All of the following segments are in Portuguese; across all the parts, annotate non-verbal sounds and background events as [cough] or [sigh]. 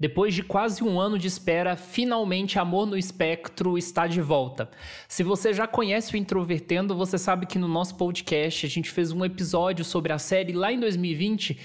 Depois de quase um ano de espera, finalmente Amor no Espectro está de volta. Se você já conhece o Introvertendo, você sabe que no nosso podcast a gente fez um episódio sobre a série lá em 2020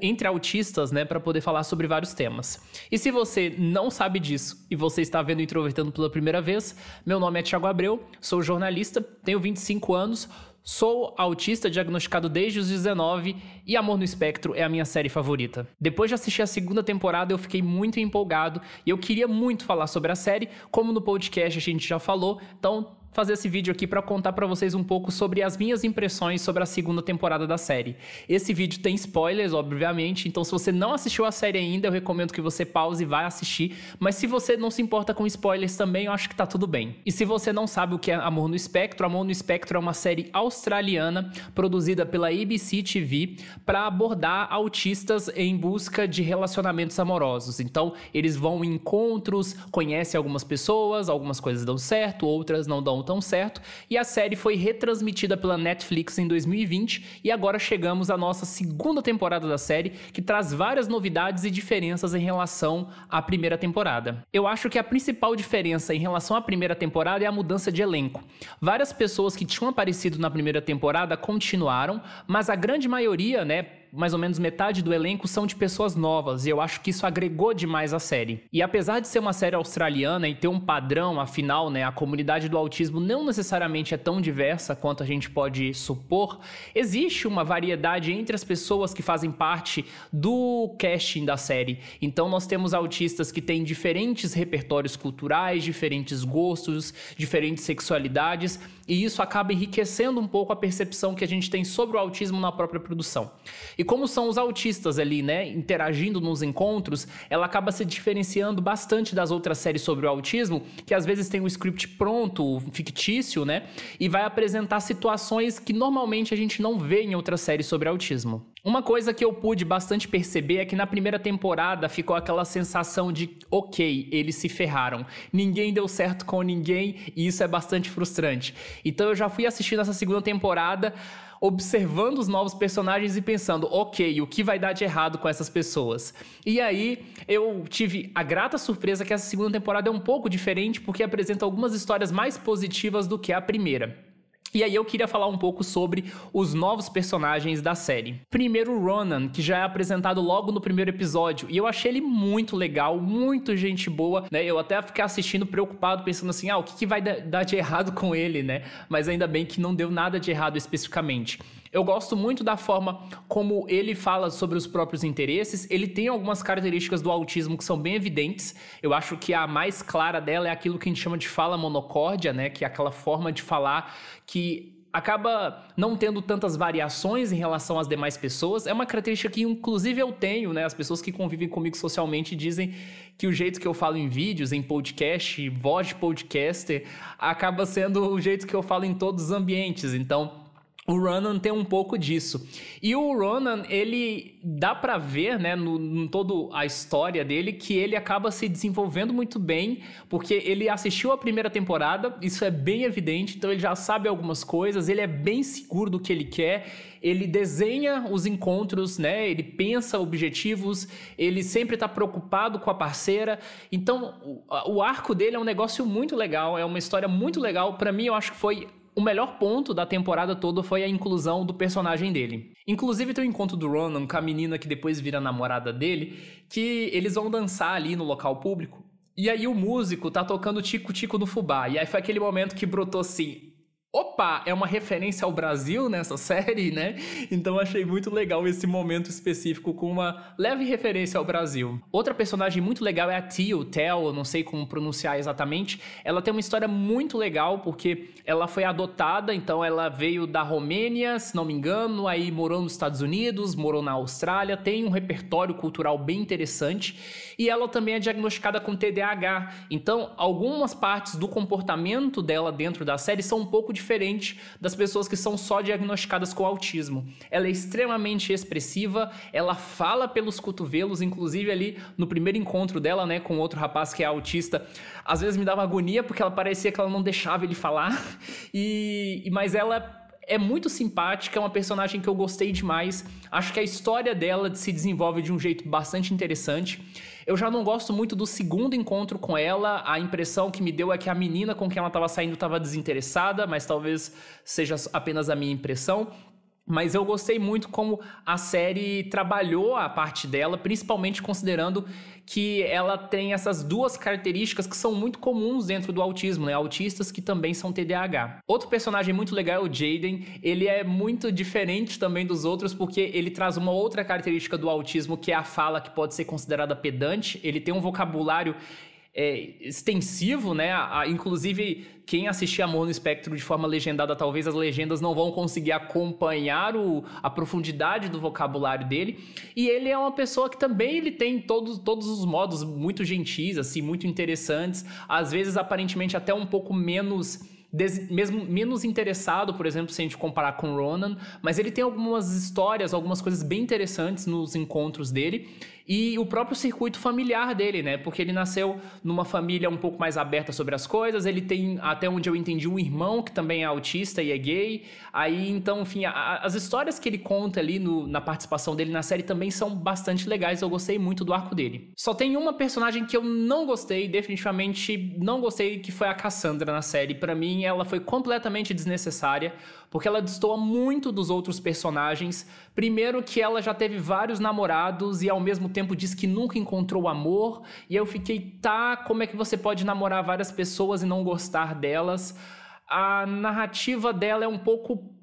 entre autistas, né, para poder falar sobre vários temas. E se você não sabe disso e você está vendo Introvertendo pela primeira vez, meu nome é Thiago Abreu, sou jornalista, tenho 25 anos, Sou autista diagnosticado desde os 19 e Amor no Espectro é a minha série favorita. Depois de assistir a segunda temporada, eu fiquei muito empolgado e eu queria muito falar sobre a série, como no podcast a gente já falou, então fazer esse vídeo aqui para contar para vocês um pouco sobre as minhas impressões sobre a segunda temporada da série. Esse vídeo tem spoilers, obviamente, então se você não assistiu a série ainda, eu recomendo que você pause e vá assistir, mas se você não se importa com spoilers também, eu acho que tá tudo bem. E se você não sabe o que é Amor no Espectro, Amor no Espectro é uma série australiana produzida pela ABC TV para abordar autistas em busca de relacionamentos amorosos. Então, eles vão em encontros, conhecem algumas pessoas, algumas coisas dão certo, outras não dão tão certo, e a série foi retransmitida pela Netflix em 2020 e agora chegamos à nossa segunda temporada da série, que traz várias novidades e diferenças em relação à primeira temporada. Eu acho que a principal diferença em relação à primeira temporada é a mudança de elenco. Várias pessoas que tinham aparecido na primeira temporada continuaram, mas a grande maioria, né, mais ou menos metade do elenco são de pessoas novas, e eu acho que isso agregou demais a série. E apesar de ser uma série australiana e ter um padrão, afinal, né, a comunidade do autismo não necessariamente é tão diversa quanto a gente pode supor, existe uma variedade entre as pessoas que fazem parte do casting da série. Então nós temos autistas que têm diferentes repertórios culturais, diferentes gostos, diferentes sexualidades, e isso acaba enriquecendo um pouco a percepção que a gente tem sobre o autismo na própria produção. E e como são os autistas ali, né, interagindo nos encontros, ela acaba se diferenciando bastante das outras séries sobre o autismo, que às vezes tem um script pronto, fictício, né, e vai apresentar situações que normalmente a gente não vê em outras séries sobre autismo. Uma coisa que eu pude bastante perceber é que na primeira temporada ficou aquela sensação de ok, eles se ferraram, ninguém deu certo com ninguém e isso é bastante frustrante. Então eu já fui assistindo essa segunda temporada observando os novos personagens e pensando, ok, o que vai dar de errado com essas pessoas? E aí eu tive a grata surpresa que essa segunda temporada é um pouco diferente porque apresenta algumas histórias mais positivas do que a primeira. E aí eu queria falar um pouco sobre os novos personagens da série. Primeiro o Ronan, que já é apresentado logo no primeiro episódio, e eu achei ele muito legal, muito gente boa, né? Eu até fiquei assistindo preocupado, pensando assim, ah, o que, que vai dar de errado com ele, né? Mas ainda bem que não deu nada de errado especificamente. Eu gosto muito da forma como ele fala sobre os próprios interesses. Ele tem algumas características do autismo que são bem evidentes. Eu acho que a mais clara dela é aquilo que a gente chama de fala monocórdia, né? Que é aquela forma de falar que acaba não tendo tantas variações em relação às demais pessoas. É uma característica que, inclusive, eu tenho, né? As pessoas que convivem comigo socialmente dizem que o jeito que eu falo em vídeos, em podcast, voz de podcaster, acaba sendo o jeito que eu falo em todos os ambientes. Então. O Ronan tem um pouco disso. E o Ronan, ele dá para ver, né, no, no toda a história dele, que ele acaba se desenvolvendo muito bem, porque ele assistiu a primeira temporada, isso é bem evidente, então ele já sabe algumas coisas, ele é bem seguro do que ele quer, ele desenha os encontros, né, ele pensa objetivos, ele sempre tá preocupado com a parceira. Então, o, o arco dele é um negócio muito legal, é uma história muito legal. para mim, eu acho que foi o melhor ponto da temporada toda foi a inclusão do personagem dele. Inclusive tem o um encontro do Ronan com a menina que depois vira namorada dele, que eles vão dançar ali no local público. E aí o músico tá tocando Tico Tico no Fubá. E aí foi aquele momento que brotou assim: opa, é uma referência ao Brasil nessa [laughs] série, né? Então achei muito legal esse momento específico com uma leve referência ao Brasil. Outra personagem muito legal é a Tio, Tel, não sei como pronunciar exatamente. Ela tem uma história muito legal porque ela foi adotada, então ela veio da Romênia, se não me engano, aí morou nos Estados Unidos, morou na Austrália, tem um repertório cultural bem interessante e ela também é diagnosticada com TDAH. Então, algumas partes do comportamento dela dentro da série são um pouco diferentes diferente das pessoas que são só diagnosticadas com autismo. Ela é extremamente expressiva, ela fala pelos cotovelos, inclusive ali no primeiro encontro dela, né, com outro rapaz que é autista, às vezes me dava agonia porque ela parecia que ela não deixava ele falar. E mas ela é muito simpática, é uma personagem que eu gostei demais. Acho que a história dela se desenvolve de um jeito bastante interessante. Eu já não gosto muito do segundo encontro com ela. A impressão que me deu é que a menina com quem ela estava saindo estava desinteressada, mas talvez seja apenas a minha impressão. Mas eu gostei muito como a série trabalhou a parte dela, principalmente considerando que ela tem essas duas características que são muito comuns dentro do autismo, né? Autistas que também são TDAH. Outro personagem muito legal é o Jaden. Ele é muito diferente também dos outros porque ele traz uma outra característica do autismo que é a fala que pode ser considerada pedante. Ele tem um vocabulário é, extensivo, né? A, a, inclusive, quem assistir a Mono Espectro de forma legendada, talvez as legendas não vão conseguir acompanhar o, a profundidade do vocabulário dele. E ele é uma pessoa que também ele tem todos, todos os modos muito gentis, assim, muito interessantes, às vezes aparentemente até um pouco menos des, mesmo menos interessado, por exemplo, se a gente comparar com Ronan, mas ele tem algumas histórias, algumas coisas bem interessantes nos encontros dele e o próprio circuito familiar dele, né? Porque ele nasceu numa família um pouco mais aberta sobre as coisas, ele tem, até onde eu entendi, um irmão que também é autista e é gay. Aí, então, enfim, a, a, as histórias que ele conta ali no, na participação dele na série também são bastante legais, eu gostei muito do arco dele. Só tem uma personagem que eu não gostei, definitivamente não gostei, que foi a Cassandra na série. Para mim, ela foi completamente desnecessária, porque ela destoa muito dos outros personagens. Primeiro que ela já teve vários namorados e ao mesmo tempo diz que nunca encontrou amor, e eu fiquei, tá, como é que você pode namorar várias pessoas e não gostar delas? A narrativa dela é um pouco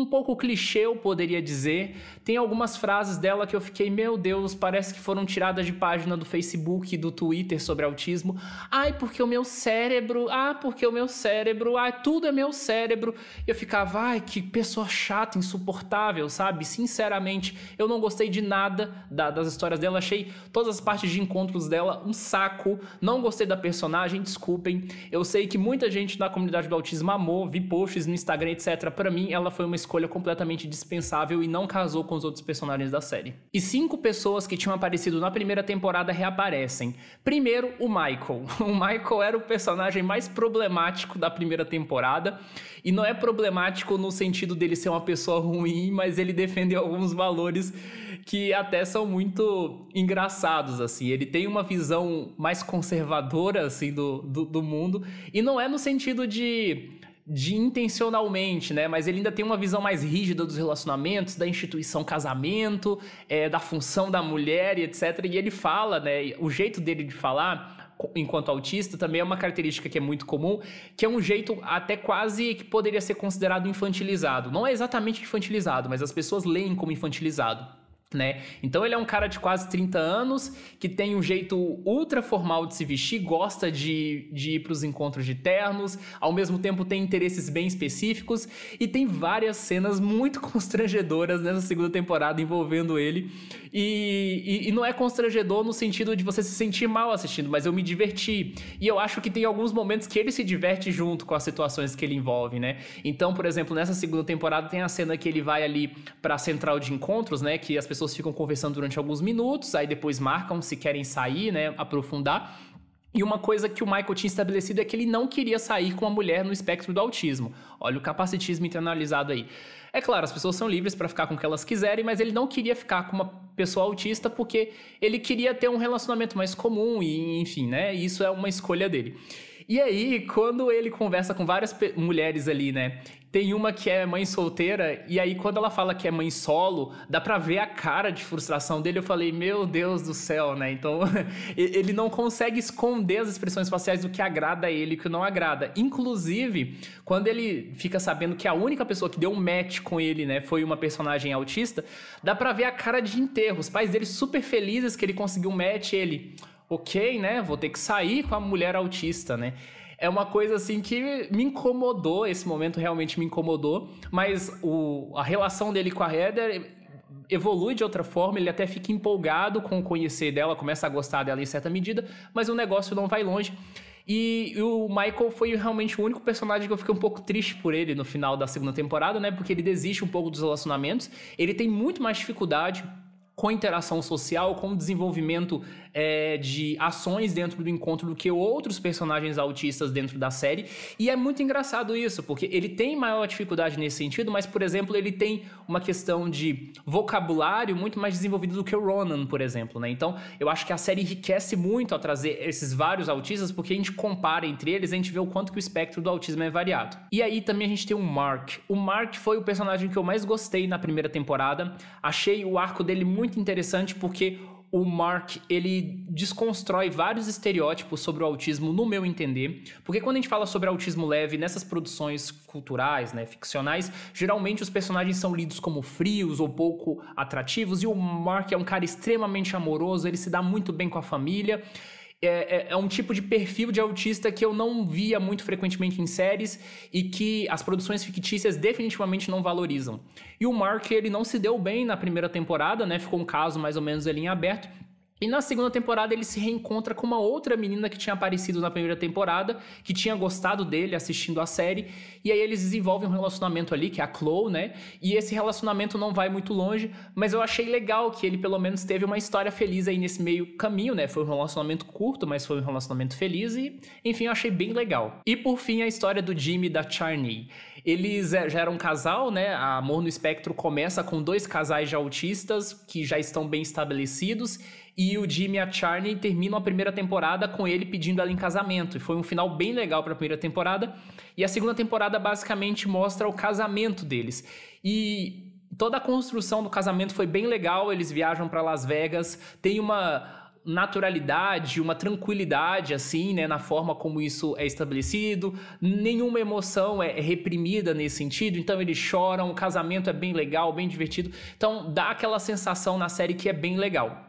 um pouco clichê, eu poderia dizer. Tem algumas frases dela que eu fiquei, meu Deus, parece que foram tiradas de página do Facebook, do Twitter sobre autismo. Ai, porque o meu cérebro, ah, porque o meu cérebro, ai tudo é meu cérebro. Eu ficava, ai, que pessoa chata, insuportável, sabe? Sinceramente, eu não gostei de nada da, das histórias dela, achei todas as partes de encontros dela um saco. Não gostei da personagem, desculpem. Eu sei que muita gente da comunidade do autismo amou, vi posts no Instagram, etc. Para mim, ela foi uma escolha completamente dispensável e não casou com os outros personagens da série. E cinco pessoas que tinham aparecido na primeira temporada reaparecem. Primeiro, o Michael. [laughs] O Michael era o personagem mais problemático da primeira temporada, e não é problemático no sentido dele ser uma pessoa ruim, mas ele defendeu alguns valores que até são muito engraçados, assim. Ele tem uma visão mais conservadora, assim, do, do, do mundo, e não é no sentido de de intencionalmente, né? Mas ele ainda tem uma visão mais rígida dos relacionamentos, da instituição casamento, é, da função da mulher e etc. E ele fala, né? O jeito dele de falar enquanto autista também é uma característica que é muito comum, que é um jeito até quase que poderia ser considerado infantilizado. Não é exatamente infantilizado, mas as pessoas leem como infantilizado. Né? Então ele é um cara de quase 30 anos que tem um jeito ultra formal de se vestir, gosta de, de ir para os encontros de ternos, ao mesmo tempo tem interesses bem específicos e tem várias cenas muito [laughs] constrangedoras nessa segunda temporada envolvendo ele. E, e, e não é constrangedor no sentido de você se sentir mal assistindo, mas eu me diverti. E eu acho que tem alguns momentos que ele se diverte junto com as situações que ele envolve, né? Então, por exemplo, nessa segunda temporada tem a cena que ele vai ali para a central de encontros, né? Que as pessoas pessoas ficam conversando durante alguns minutos, aí depois marcam se querem sair, né, aprofundar. E uma coisa que o Michael tinha estabelecido é que ele não queria sair com a mulher no espectro do autismo. Olha o capacitismo internalizado aí. É claro, as pessoas são livres para ficar com o que elas quiserem, mas ele não queria ficar com uma pessoa autista porque ele queria ter um relacionamento mais comum e enfim, né? Isso é uma escolha dele. E aí, quando ele conversa com várias mulheres ali, né? Tem uma que é mãe solteira, e aí quando ela fala que é mãe solo, dá pra ver a cara de frustração dele. Eu falei, meu Deus do céu, né? Então, [laughs] ele não consegue esconder as expressões faciais do que agrada a ele e o que não agrada. Inclusive, quando ele fica sabendo que a única pessoa que deu um match com ele, né, foi uma personagem autista, dá pra ver a cara de enterro. Os pais dele super felizes que ele conseguiu um match, ele ok, né? Vou ter que sair com a mulher autista, né? É uma coisa assim que me incomodou, esse momento realmente me incomodou, mas o, a relação dele com a Heather evolui de outra forma, ele até fica empolgado com conhecer dela, começa a gostar dela em certa medida, mas o negócio não vai longe. E o Michael foi realmente o único personagem que eu fiquei um pouco triste por ele no final da segunda temporada, né? Porque ele desiste um pouco dos relacionamentos, ele tem muito mais dificuldade com interação social, com o desenvolvimento é, de ações dentro do encontro do que outros personagens autistas dentro da série. E é muito engraçado isso, porque ele tem maior dificuldade nesse sentido, mas, por exemplo, ele tem uma questão de vocabulário muito mais desenvolvido do que o Ronan, por exemplo. Né? Então, eu acho que a série enriquece muito ao trazer esses vários autistas, porque a gente compara entre eles, a gente vê o quanto que o espectro do autismo é variado. E aí também a gente tem o Mark. O Mark foi o personagem que eu mais gostei na primeira temporada. Achei o arco dele muito muito interessante porque o Mark ele desconstrói vários estereótipos sobre o autismo, no meu entender, porque quando a gente fala sobre autismo leve nessas produções culturais, né, ficcionais, geralmente os personagens são lidos como frios ou pouco atrativos e o Mark é um cara extremamente amoroso, ele se dá muito bem com a família é, é, é, um tipo de perfil de autista que eu não via muito frequentemente em séries e que as produções fictícias definitivamente não valorizam. E o Mark, ele não se deu bem na primeira temporada, né? Ficou um caso mais ou menos ali em aberto. E na segunda temporada ele se reencontra com uma outra menina que tinha aparecido na primeira temporada, que tinha gostado dele assistindo a série, e aí eles desenvolvem um relacionamento ali, que é a Chloe, né? E esse relacionamento não vai muito longe, mas eu achei legal que ele pelo menos teve uma história feliz aí nesse meio caminho, né? Foi um relacionamento curto, mas foi um relacionamento feliz e, enfim, eu achei bem legal. E por fim, a história do Jimmy e da Charney. Eles eh, já eram um casal, né? A Amor no Espectro começa com dois casais de autistas que já estão bem estabelecidos. E o Jimmy e a Charney terminam a primeira temporada com ele pedindo ela em casamento. E foi um final bem legal para a primeira temporada. E a segunda temporada basicamente mostra o casamento deles. E toda a construção do casamento foi bem legal. Eles viajam para Las Vegas. Tem uma naturalidade, uma tranquilidade, assim, né, na forma como isso é estabelecido. Nenhuma emoção é, é reprimida nesse sentido, então eles choram, o casamento é bem legal, bem divertido. Então dá aquela sensação na série que é bem legal.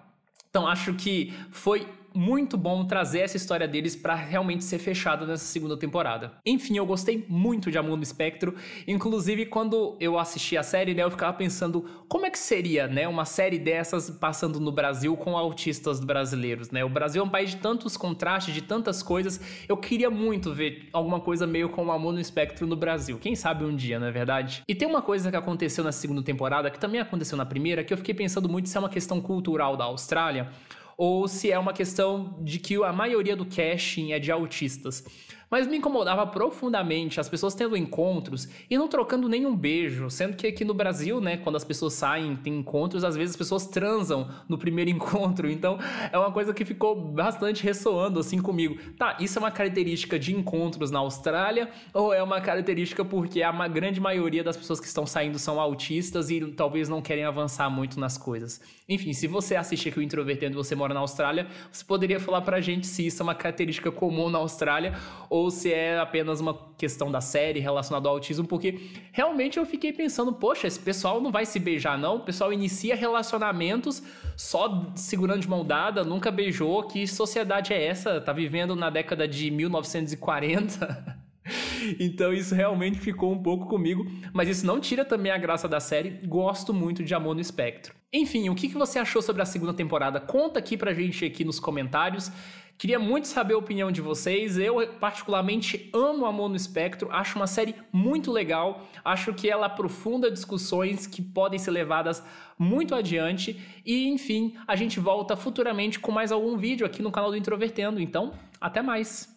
Então acho que foi muito bom trazer essa história deles para realmente ser fechada nessa segunda temporada. Enfim, eu gostei muito de Amor no Espectro, inclusive quando eu assisti a série, né, eu ficava pensando como é que seria, né, uma série dessas passando no Brasil com autistas brasileiros, né? O Brasil é um país de tantos contrastes, de tantas coisas. Eu queria muito ver alguma coisa meio com Amor no Espectro no Brasil. Quem sabe um dia, não é verdade? E tem uma coisa que aconteceu na segunda temporada, que também aconteceu na primeira, que eu fiquei pensando muito se é uma questão cultural da Austrália ou se é uma questão de que a maioria do caching é de autistas. Mas me incomodava profundamente as pessoas tendo encontros e não trocando nenhum beijo, sendo que aqui no Brasil, né, quando as pessoas saem, tem encontros, às vezes as pessoas transam no primeiro [laughs] encontro. Então, é uma coisa que ficou bastante ressoando assim comigo. Tá, isso é uma característica de encontros na Austrália ou é uma característica porque a grande maioria das pessoas que estão saindo são autistas e talvez não querem avançar muito nas coisas. Enfim, se você assistir aqui o Introvertendo, você mora mora na Austrália, você poderia falar para a gente se isso é uma característica comum na Austrália ou se é apenas uma questão da série relacionada ao autismo, porque realmente eu fiquei pensando, poxa, esse pessoal não vai se beijar não, o pessoal inicia relacionamentos só segurando de mão dada, nunca beijou, que sociedade é essa? Tá vivendo na década de 1940? [laughs] [laughs] Então isso realmente ficou um pouco comigo, mas isso não tira também a graça da série. Gosto muito de Amor no Espectro. Enfim, o que você achou sobre a segunda temporada? Conta aqui pra gente aqui nos comentários. Queria muito saber a opinião de vocês. Eu, particularmente, amo Amor no Espectro. Acho uma série muito legal. Acho que ela aprofunda discussões que podem ser levadas muito adiante. E, enfim, a gente volta futuramente com mais algum vídeo aqui no canal do Introvertendo. Então, até mais!